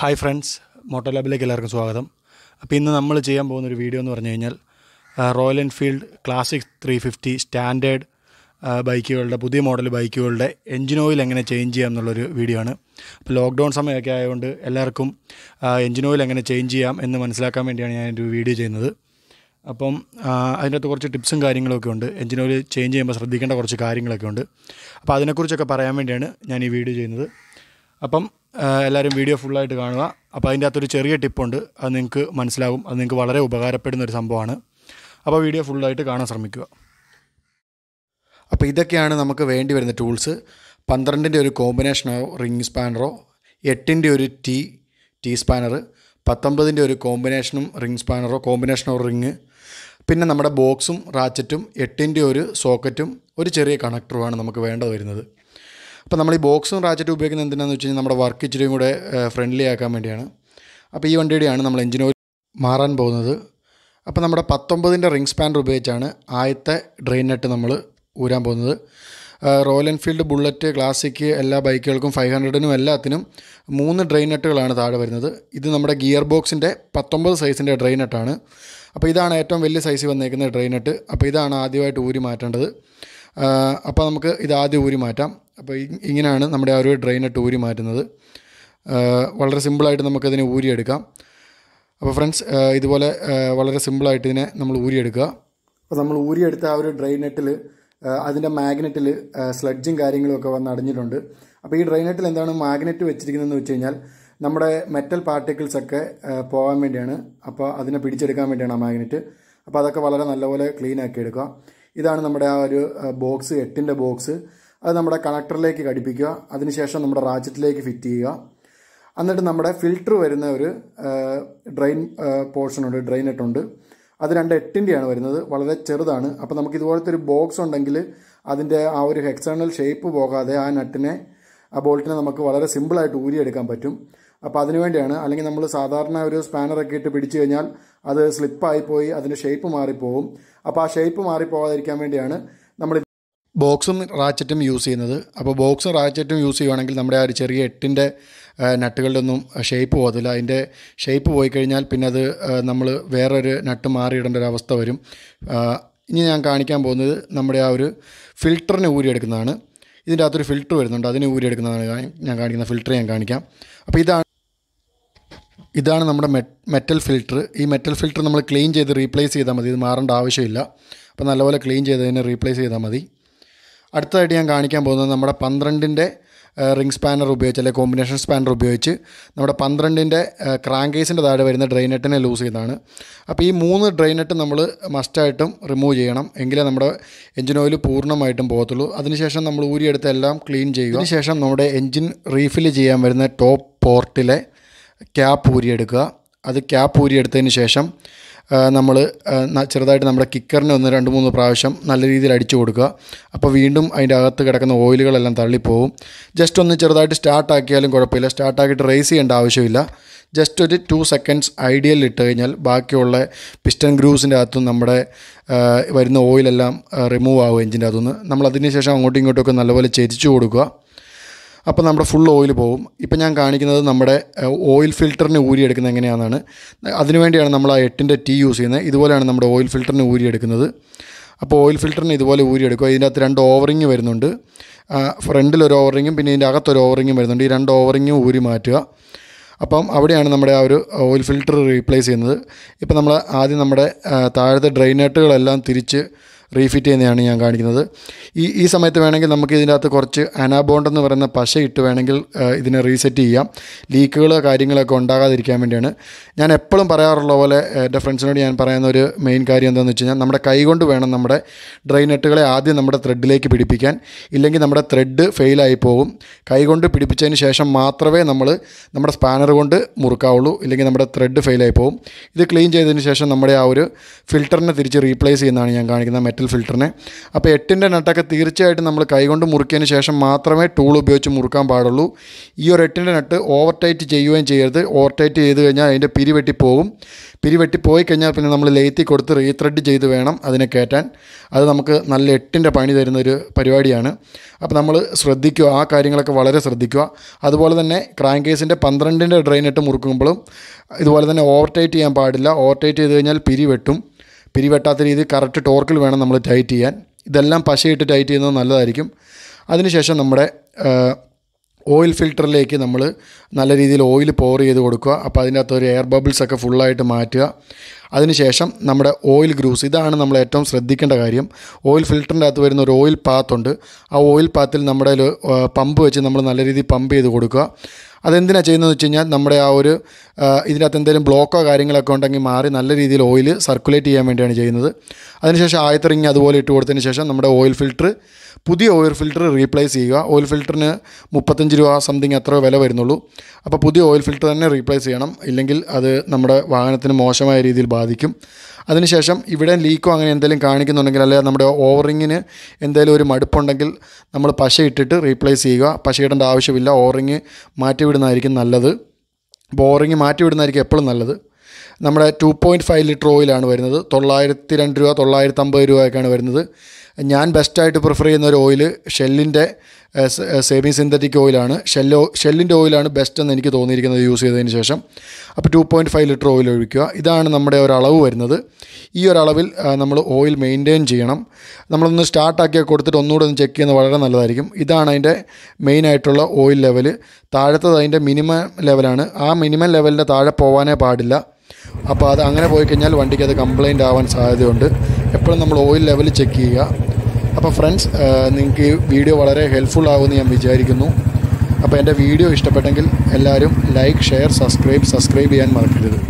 hi friends motto ലാബിലേക്ക് എല്ലാവർക്കും സ്വാഗതം അപ്പോൾ ഇന്ന് നമ്മൾ ചെയ്യാൻ പോകുന്ന ഒരു വീഡിയോ എന്ന് പറഞ്ഞു കഴിഞ്ഞാൽ Royal Enfield classic three fifty standard ബൈക്കുകളുടെ പുതിയ മോഡൽ ബൈക്കുകളുടെ എൻജിൻ ഓയിൽ എങ്ങനെ ചേഞ്ച് ചെയ്യാം എന്നുള്ളൊരു വീഡിയോ ആണ് അപ്പോൾ ലോക്ക്ഡൗൺ സമയമൊക്കെ ആയതുകൊണ്ട് എല്ലാവർക്കും എൻജിൻ ഓയിൽ എങ്ങനെ ചേഞ്ച് ചെയ്യാം എന്ന് മനസ്സിലാക്കാൻ വേണ്ടിയാണ് ഞാൻ ഒരു വീഡിയോ ചെയ്യുന്നത് അപ്പം അതിനകത്ത് കുറച്ച് ടിപ്സും കാര്യങ്ങളൊക്കെ ഉണ്ട് എൻജിൻ ഓയിൽ ചേഞ്ച് ചെയ്യുമ്പോൾ ശ്രദ്ധിക്കേണ്ട കുറച്ച് കാര്യങ്ങളൊക്കെ ഉണ്ട് അപ്പോൾ അതിനെക്കുറിച്ചൊക്കെ പറയാൻ വേണ്ടിയാണ് ഞാൻ ഈ വീഡിയോ ചെയ്യുന്നത് അപ്പം എല്ലാവരും വീഡിയോ ഫുള്ളായിട്ട് കാണുക അപ്പോൾ അതിൻ്റെ അകത്തൊരു ചെറിയ ടിപ്പുണ്ട് അത് നിങ്ങൾക്ക് മനസ്സിലാകും അത് നിങ്ങൾക്ക് വളരെ ഉപകാരപ്പെടുന്ന ഒരു സംഭവമാണ് അപ്പോൾ വീഡിയോ ഫുള്ളായിട്ട് കാണാൻ ശ്രമിക്കുക അപ്പോൾ ഇതൊക്കെയാണ് നമുക്ക് വേണ്ടി വരുന്ന ടൂൾസ് പന്ത്രണ്ടിൻ്റെ ഒരു കോമ്പിനേഷനോ റിംഗ് സ്പാനറോ എട്ടിൻ്റെ ഒരു ടീ ടീ സ്പാനർ പത്തൊമ്പതിൻ്റെ ഒരു കോമ്പിനേഷനും റിംഗ് സ്പാനറോ കോമ്പിനേഷനോ റിങ് പിന്നെ നമ്മുടെ ബോക്സും റാച്ചറ്റും എട്ടിൻ്റെ ഒരു സോക്കറ്റും ഒരു ചെറിയ കണക്ടറുമാണ് നമുക്ക് വേണ്ടത് വരുന്നത് അപ്പോൾ നമ്മൾ ഈ ബോക്സും റാക്കറ്റും ഉപയോഗിക്കുന്നത് എന്തിനാണെന്ന് വെച്ച് കഴിഞ്ഞാൽ നമ്മുടെ വർക്ക് ഇച്ചിരിയും കൂടെ ഫ്രണ്ട്ലി ആക്കാൻ വേണ്ടിയാണ് അപ്പോൾ ഈ വണ്ടിയുടെയാണ് നമ്മൾ എഞ്ചിൻ ഓയിൽ മാറാൻ പോകുന്നത് അപ്പോൾ നമ്മുടെ പത്തൊമ്പതിൻ്റെ റിംഗ് സ്പാൻഡർ ഉപയോഗിച്ചാണ് ആദ്യത്തെ ഡ്രെയിൻ നെറ്റ് നമ്മൾ ഊരാൻ പോകുന്നത് റോയൽ എൻഫീൽഡ് ബുള്ളറ്റ് ക്ലാസിക് എല്ലാ ബൈക്കുകൾക്കും ഫൈവ് ഹൺഡ്രഡിനും എല്ലാത്തിനും മൂന്ന് ഡ്രെയിൻ നെറ്റുകളാണ് താഴെ വരുന്നത് ഇത് നമ്മുടെ ഗിയർ ബോക്സിൻ്റെ പത്തൊമ്പത് സൈസിൻ്റെ ഡ്രെയിൻ നെറ്റാണ് അപ്പോൾ ഇതാണ് ഏറ്റവും വലിയ സൈസ് വന്നേക്കുന്ന ഡ്രെയിൻ നെറ്റ് അപ്പോൾ ഇതാണ് ആദ്യമായിട്ട് ഊരി മാറ്റേണ്ടത് അപ്പോൾ നമുക്ക് ഇത് ആദ്യം ഊരി മാറ്റാം അപ്പോൾ ഇങ്ങനെയാണ് നമ്മുടെ ആ ഒരു ഡ്രെയിനിട്ട് ഊരി മാറ്റുന്നത് വളരെ സിമ്പിളായിട്ട് നമുക്കതിനെ ഊരിയെടുക്കാം അപ്പോൾ ഫ്രണ്ട്സ് ഇതുപോലെ വളരെ സിമ്പിളായിട്ട് ഇതിനെ നമ്മൾ ഊരിയെടുക്കുക അപ്പോൾ നമ്മൾ ഊരിയെടുത്ത ആ ഒരു ഡ്രെയിനെറ്റിൽ അതിൻ്റെ മാഗ്നറ്റിൽ സ്ലഡ്ജും കാര്യങ്ങളൊക്കെ വന്ന് അടഞ്ഞിട്ടുണ്ട് അപ്പോൾ ഈ ഡ്രെയിനെറ്റിൽ എന്താണ് മാഗ്നറ്റ് വെച്ചിരിക്കുന്നതെന്ന് വെച്ച് കഴിഞ്ഞാൽ നമ്മുടെ മെറ്റൽ പാർട്ടിക്കിൾസ് ഒക്കെ പോകാൻ വേണ്ടിയാണ് അപ്പോൾ അതിനെ പിടിച്ചെടുക്കാൻ വേണ്ടിയാണ് ആ മാഗ്നറ്റ് അപ്പോൾ അതൊക്കെ വളരെ നല്ലപോലെ ക്ലീൻ ആക്കി എടുക്കുക ഇതാണ് നമ്മുടെ ആ ഒരു ബോക്സ് എട്ടിൻ്റെ ബോക്സ് അത് നമ്മുടെ കണക്ടറിലേക്ക് ഘടിപ്പിക്കുക അതിനുശേഷം നമ്മുടെ റാച്ചറ്റിലേക്ക് ഫിറ്റ് ചെയ്യുക എന്നിട്ട് നമ്മുടെ ഫിൽറ്റർ വരുന്ന ഒരു ഡ്രെയിൻ പോർഷനുണ്ട് ഡ്രെയിനെട്ടുണ്ട് അത് രണ്ട് എട്ടിൻ്റെയാണ് വരുന്നത് വളരെ ചെറുതാണ് അപ്പോൾ നമുക്ക് ഇതുപോലത്തെ ഒരു ബോക്സ് ഉണ്ടെങ്കിൽ അതിൻ്റെ ആ ഒരു എക്സ്റ്റേണൽ ഷേപ്പ് പോകാതെ ആ നട്ടിനെ ആ ബോൾട്ടിനെ നമുക്ക് വളരെ സിമ്പിളായിട്ട് ഊരിയെടുക്കാൻ പറ്റും അപ്പോൾ അതിനുവേണ്ടിയാണ് അല്ലെങ്കിൽ നമ്മൾ സാധാരണ ഒരു സ്പാനറൊക്കെ ഇട്ട് പിടിച്ചു കഴിഞ്ഞാൽ അത് സ്ലിപ്പായിപ്പോയി അതിൻ്റെ ഷേപ്പ് മാറിപ്പോവും അപ്പോൾ ആ ഷേപ്പ് മാറിപ്പോകാതിരിക്കാൻ വേണ്ടിയാണ് നമ്മൾ ബോക്സും റാച്ചറ്റും യൂസ് ചെയ്യുന്നത് അപ്പോൾ ബോക്സും റാച്ചറ്റും യൂസ് ചെയ്യുകയാണെങ്കിൽ നമ്മുടെ ആ ഒരു ചെറിയ എട്ടിൻ്റെ നട്ടുകളുടെ ഒന്നും ഷേപ്പ് പോകത്തില്ല അതിൻ്റെ ഷേപ്പ് പോയി കഴിഞ്ഞാൽ പിന്നെ അത് നമ്മൾ വേറൊരു നട്ട് മാറിയിടേണ്ട ഒരു അവസ്ഥ വരും ഇനി ഞാൻ കാണിക്കാൻ പോകുന്നത് നമ്മുടെ ആ ഒരു ഫിൽറ്ററിന് ഊരിയെടുക്കുന്നതാണ് ഇതിൻ്റെ അകത്തൊരു ഫിൽറ്റർ വരുന്നുണ്ട് അതിന് ഊരിയെടുക്കുന്നതാണ് ഞാൻ കാണിക്കുന്ന ഫിൽറ്റർ ഞാൻ കാണിക്കാം അപ്പോൾ ഇതാണ് ഇതാണ് നമ്മുടെ മെറ്റൽ ഫിൽറ്റർ ഈ മെറ്റൽ ഫിൽറ്റർ നമ്മൾ ക്ലീൻ ചെയ്ത് റീപ്ലേസ് ചെയ്താൽ മതി ഇത് മാറേണ്ട ആവശ്യമില്ല അപ്പോൾ നല്ലപോലെ ക്ലീൻ ചെയ്ത് അതിനെ റീപ്ലേസ് ചെയ്താൽ മതി അടുത്തതായിട്ട് ഞാൻ കാണിക്കാൻ പോകുന്നത് നമ്മുടെ പന്ത്രണ്ടിൻ്റെ റിംഗ് സ്പാനർ ഉപയോഗിച്ച് അല്ലെങ്കിൽ കോമ്പിനേഷൻ സ്പാനർ ഉപയോഗിച്ച് നമ്മുടെ പന്ത്രണ്ടിൻ്റെ ക്രാങ്ക് താഴെ വരുന്ന ഡ്രെയിനെറ്റിനെ ലൂസ് ചെയ്താണ് അപ്പോൾ ഈ മൂന്ന് ഡ്രെയിനെറ്റ് നമ്മൾ മസ്റ്റായിട്ടും റിമൂവ് ചെയ്യണം എങ്കിലേ നമ്മുടെ എഞ്ചിൻ ഓയിൽ പൂർണ്ണമായിട്ടും പോകത്തുള്ളൂ അതിനുശേഷം നമ്മൾ ഊരിയെടുത്ത് എല്ലാം ക്ലീൻ ചെയ്യുക അതിനുശേഷം നമ്മുടെ എഞ്ചിൻ റീഫിൽ ചെയ്യാൻ വരുന്ന ടോപ്പ് പോർട്ടിലെ ക്യാപ്പ് ഊരിയെടുക്കുക അത് ക്യാപ്പ് ഊരിയെടുത്തതിന് ശേഷം നമ്മൾ ചെറുതായിട്ട് നമ്മുടെ കിക്കറിനെ ഒന്ന് രണ്ട് മൂന്ന് പ്രാവശ്യം നല്ല രീതിയിൽ അടിച്ചു കൊടുക്കുക അപ്പോൾ വീണ്ടും അതിൻ്റെ അകത്ത് കിടക്കുന്ന ഓയിലുകളെല്ലാം തള്ളിപ്പോവും ജസ്റ്റ് ഒന്ന് ചെറുതായിട്ട് സ്റ്റാർട്ടാക്കിയാലും കുഴപ്പമില്ല സ്റ്റാർട്ടാക്കിയിട്ട് റേസ് ചെയ്യേണ്ട ആവശ്യമില്ല ജസ്റ്റ് ഒരു ടു സെക്കൻഡ്സ് ഐഡിയൽ ഇട്ട് കഴിഞ്ഞാൽ ബാക്കിയുള്ള പിസ്റ്റൺ ഗ്രൂസിൻ്റെ അകത്തും നമ്മുടെ വരുന്ന ഓയിലെല്ലാം റിമൂവ് ആവും എഞ്ചിൻ്റെ അകത്തുനിന്ന് നമ്മൾ അതിന് ശേഷം അങ്ങോട്ടും ഇങ്ങോട്ടുമൊക്കെ നല്ലപോലെ ചെരിച്ചു കൊടുക്കുക അപ്പോൾ നമ്മുടെ ഫുൾ ഓയിൽ പോകും ഇപ്പം ഞാൻ കാണിക്കുന്നത് നമ്മുടെ ഓയിൽ ഫിൽറ്ററിന് ഊരിയെടുക്കുന്നത് എങ്ങനെയാണെന്നാണ് അതിനുവേണ്ടിയാണ് നമ്മൾ ആ എട്ടിൻ്റെ ടീ യൂസ് ചെയ്യുന്നത് ഇതുപോലെയാണ് നമ്മുടെ ഓയിൽ ഫിൽറ്ററിന് ഊരിയെടുക്കുന്നത് അപ്പോൾ ഓയിൽ ഫിൽറ്ററിന് ഇതുപോലെ ഊരിയെടുക്കുക ഇതിൻ്റെ അകത്ത് രണ്ട് ഓവറിങ് വരുന്നുണ്ട് ഫ്രണ്ടിലൊരു ഓവറിങ്ങും പിന്നെ ഇതിൻ്റെ അകത്തൊരു ഓവറിങ്ങും വരുന്നുണ്ട് ഈ രണ്ട് ഓവറിങ്ങും ഊരി മാറ്റുക അപ്പം അവിടെയാണ് നമ്മുടെ ആ ഒരു ഓയിൽ ഫിൽറ്റർ റീപ്ലേസ് ചെയ്യുന്നത് ഇപ്പം നമ്മൾ ആദ്യം നമ്മുടെ താഴത്തെ ഡ്രെയിനേറ്റുകളെല്ലാം തിരിച്ച് റീഫിറ്റ് ചെയ്യുന്നതാണ് ഞാൻ കാണിക്കുന്നത് ഈ ഈ സമയത്ത് വേണമെങ്കിൽ നമുക്ക് അകത്ത് കുറച്ച് അനാബോണ്ട് എന്ന് പറയുന്ന പശ ഇട്ട് വേണമെങ്കിൽ ഇതിനെ റീസെറ്റ് ചെയ്യാം ലീക്കുകൾ കാര്യങ്ങളൊക്കെ ഉണ്ടാകാതിരിക്കാൻ വേണ്ടിയാണ് ഞാൻ എപ്പോഴും പറയാറുള്ള പോലെ എൻ്റെ ഫ്രണ്ട്സിനോട് ഞാൻ പറയുന്ന ഒരു മെയിൻ കാര്യം എന്താണെന്ന് വെച്ച് കഴിഞ്ഞാൽ നമ്മുടെ കൈകൊണ്ട് വേണം നമ്മുടെ ഡ്രെയിനെട്ടുകളെ ആദ്യം നമ്മുടെ ത്രെഡിലേക്ക് പിടിപ്പിക്കാൻ ഇല്ലെങ്കിൽ നമ്മുടെ ത്രെഡ് ഫെയിലായി പോകും കൈകൊണ്ട് പിടിപ്പിച്ചതിന് ശേഷം മാത്രമേ നമ്മൾ നമ്മുടെ സ്പാനർ കൊണ്ട് മുറുക്കാവുള്ളൂ ഇല്ലെങ്കിൽ നമ്മുടെ ത്രെഡ് ഫെയിലായി പോകും ഇത് ക്ലീൻ ചെയ്തതിന് ശേഷം നമ്മുടെ ആ ഒരു ഫിൽറ്ററിനെ തിരിച്ച് റീപ്ലേസ് ചെയ്യുന്നതാണ് ഞാൻ കാണിക്കുന്നത് മെറ്റൽ ഫിൽറ്ററിനെ അപ്പോൾ എട്ടിൻ്റെ നട്ടൊക്കെ തീർച്ചയായിട്ടും നമ്മൾ കൈകൊണ്ട് മുറിക്കിയതിന് ശേഷം മാത്രമേ ടൂൾ ഉപയോഗിച്ച് മുറുക്കാൻ പാടുള്ളൂ ഈ ഒരു എട്ടിൻ്റെ നട്ട് ഓവർ ടൈറ്റ് ചെയ്യുകയും ചെയ്യരുത് ഓവർ ടൈറ്റ് ചെയ്ത് കഴിഞ്ഞാൽ അതിൻ്റെ പിരി വെട്ടിപ്പോകും പിരി വെട്ടിപ്പോയി കഴിഞ്ഞാൽ പിന്നെ നമ്മൾ ലേത്തി കൊടുത്ത് റീത്രെഡ് ചെയ്ത് വേണം അതിനെ കയറ്റാൻ അത് നമുക്ക് നല്ല എട്ടിൻ്റെ പണി തരുന്ന ഒരു പരിപാടിയാണ് അപ്പോൾ നമ്മൾ ശ്രദ്ധിക്കുക ആ കാര്യങ്ങളൊക്കെ വളരെ ശ്രദ്ധിക്കുക അതുപോലെ തന്നെ ക്രാങ്ക് കേസിൻ്റെ പന്ത്രണ്ടിൻ്റെ ഡ്രെയിനിട്ട് മുറുക്കുമ്പോഴും ഇതുപോലെ തന്നെ ഓവർ ടൈറ്റ് ചെയ്യാൻ പാടില്ല ടൈറ്റ് ചെയ്ത് കഴിഞ്ഞാൽ പിരി വെട്ടും പിരിവെട്ടാത്ത രീതിയിൽ കറക്റ്റ് ടോർക്കിൽ വേണം നമ്മൾ ടൈറ്റ് ചെയ്യാൻ ഇതെല്ലാം പശയിട്ട് ടൈറ്റ് ചെയ്യുന്നത് നല്ലതായിരിക്കും അതിനുശേഷം നമ്മുടെ ഓയിൽ ഫിൽറ്ററിലേക്ക് നമ്മൾ നല്ല രീതിയിൽ ഓയിൽ പോർ ചെയ്ത് കൊടുക്കുക അപ്പോൾ അതിൻ്റെ അകത്ത് ഒരു എയർ ബബിൾസ് ഒക്കെ ഫുള്ളായിട്ട് മാറ്റുക അതിനുശേഷം നമ്മുടെ ഓയിൽ ഗ്രൂസ് ഇതാണ് നമ്മൾ ഏറ്റവും ശ്രദ്ധിക്കേണ്ട കാര്യം ഓയിൽ ഫിൽറ്ററിൻ്റെ അകത്ത് വരുന്ന ഒരു ഓയിൽ പാത്തുണ്ട് ആ ഓയിൽ പാത്തിൽ നമ്മുടെ പമ്പ് വെച്ച് നമ്മൾ നല്ല രീതിയിൽ പമ്പ് ചെയ്ത് കൊടുക്കുക അതെന്തിനാണ് ചെയ്യുന്നതെന്ന് വെച്ച് കഴിഞ്ഞാൽ നമ്മുടെ ആ ഒരു ഇതിനകത്ത് എന്തെങ്കിലും ബ്ലോക്കോ കാര്യങ്ങളൊക്കെ ഉണ്ടെങ്കിൽ മാറി നല്ല രീതിയിൽ ഓയിൽ സർക്കുലേറ്റ് ചെയ്യാൻ വേണ്ടിയാണ് ചെയ്യുന്നത് അതിനുശേഷം ആയത്തിറങ്ങി അതുപോലെ ഇട്ട് കൊടുത്തതിന് ശേഷം നമ്മുടെ ഓയിൽ ഫിൽറ്റർ പുതിയ ഓയിൽ ഫിൽറ്റർ റീപ്ലേസ് ചെയ്യുക ഓയിൽ ഫിൽറ്ററിന് മുപ്പത്തഞ്ച് രൂപ സംതിങ് അത്ര വില വരുന്നുള്ളൂ അപ്പോൾ പുതിയ ഓയിൽ ഫിൽറ്റർ തന്നെ റീപ്ലേസ് ചെയ്യണം ഇല്ലെങ്കിൽ അത് നമ്മുടെ വാഹനത്തിന് മോശമായ രീതിയിൽ ബാധിക്കും അതിനുശേഷം ഇവിടെ ലീക്കോ അങ്ങനെ എന്തെങ്കിലും കാണിക്കുന്നുണ്ടെങ്കിൽ അല്ലെങ്കിൽ നമ്മുടെ ഓവറിങ്ങിന് എന്തെങ്കിലും ഒരു മടുപ്പുണ്ടെങ്കിൽ നമ്മൾ പശ ഇട്ടിട്ട് റീപ്ലേസ് ചെയ്യുക പശ ഇടേണ്ട ആവശ്യമില്ല ഓവറിങ് മാറ്റിവിടുന്നതായിരിക്കും നല്ലത് ബോറിങ് മാറ്റി മാറ്റിവിടുന്നതായിരിക്കും എപ്പോഴും നല്ലത് നമ്മുടെ ടു പോയിൻറ്റ് ഫൈവ് ലിറ്റർ ഓയിലാണ് വരുന്നത് തൊള്ളായിരത്തി രണ്ട് രൂപ തൊള്ളായിരത്തി അമ്പത് രൂപയൊക്കെയാണ് വരുന്നത് ഞാൻ ബെസ്റ്റായിട്ട് പ്രിഫർ ചെയ്യുന്ന ഒരു ഓയിൽ ഷെല്ലിൻ്റെ സെമി സിന്തറ്റിക് ഓയിലാണ് ഷെല്ലോ ഷെല്ലിൻ്റെ ഓയിലാണ് ബെസ്റ്റ് എന്ന് എനിക്ക് തോന്നിയിരിക്കുന്നത് യൂസ് ചെയ്തതിന് ശേഷം അപ്പോൾ two point five litre oil ഒഴിക്കുക ഇതാണ് നമ്മുടെ ഒരളവ് വരുന്നത് ഈ ഒരളവിൽ നമ്മൾ ഓയിൽ മെയിൻറ്റെയിൻ ചെയ്യണം നമ്മളൊന്ന് സ്റ്റാർട്ടാക്കിയാൽ കൊടുത്തിട്ട് ഒന്നുകൂടെ ഒന്ന് ചെക്ക് ചെയ്യുന്നത് വളരെ നല്ലതായിരിക്കും ഇതാണ് അതിൻ്റെ മെയിനായിട്ടുള്ള ഓയിൽ ലെവൽ താഴത്തത് അതിൻ്റെ മിനിമം ലെവലാണ് ആ മിനിമം ലെവലിൻ്റെ താഴെ പോകാനേ പാടില്ല അപ്പോൾ അത് അങ്ങനെ പോയി കഴിഞ്ഞാൽ വണ്ടിക്ക് അത് കംപ്ലയിൻ്റ് ആവാൻ സാധ്യതയുണ്ട് എപ്പോഴും നമ്മൾ ഓയിൽ ലെവൽ ചെക്ക് ചെയ്യുക അപ്പോൾ ഫ്രണ്ട്സ് നിങ്ങൾക്ക് ഈ വീഡിയോ വളരെ ഹെൽപ്ഫുൾ ആകുമെന്ന് ഞാൻ വിചാരിക്കുന്നു അപ്പോൾ എൻ്റെ വീഡിയോ ഇഷ്ടപ്പെട്ടെങ്കിൽ എല്ലാവരും ലൈക്ക് ഷെയർ സബ്സ്ക്രൈബ് സബ്സ്ക്രൈബ് ചെയ്യാൻ മറക്കരുത്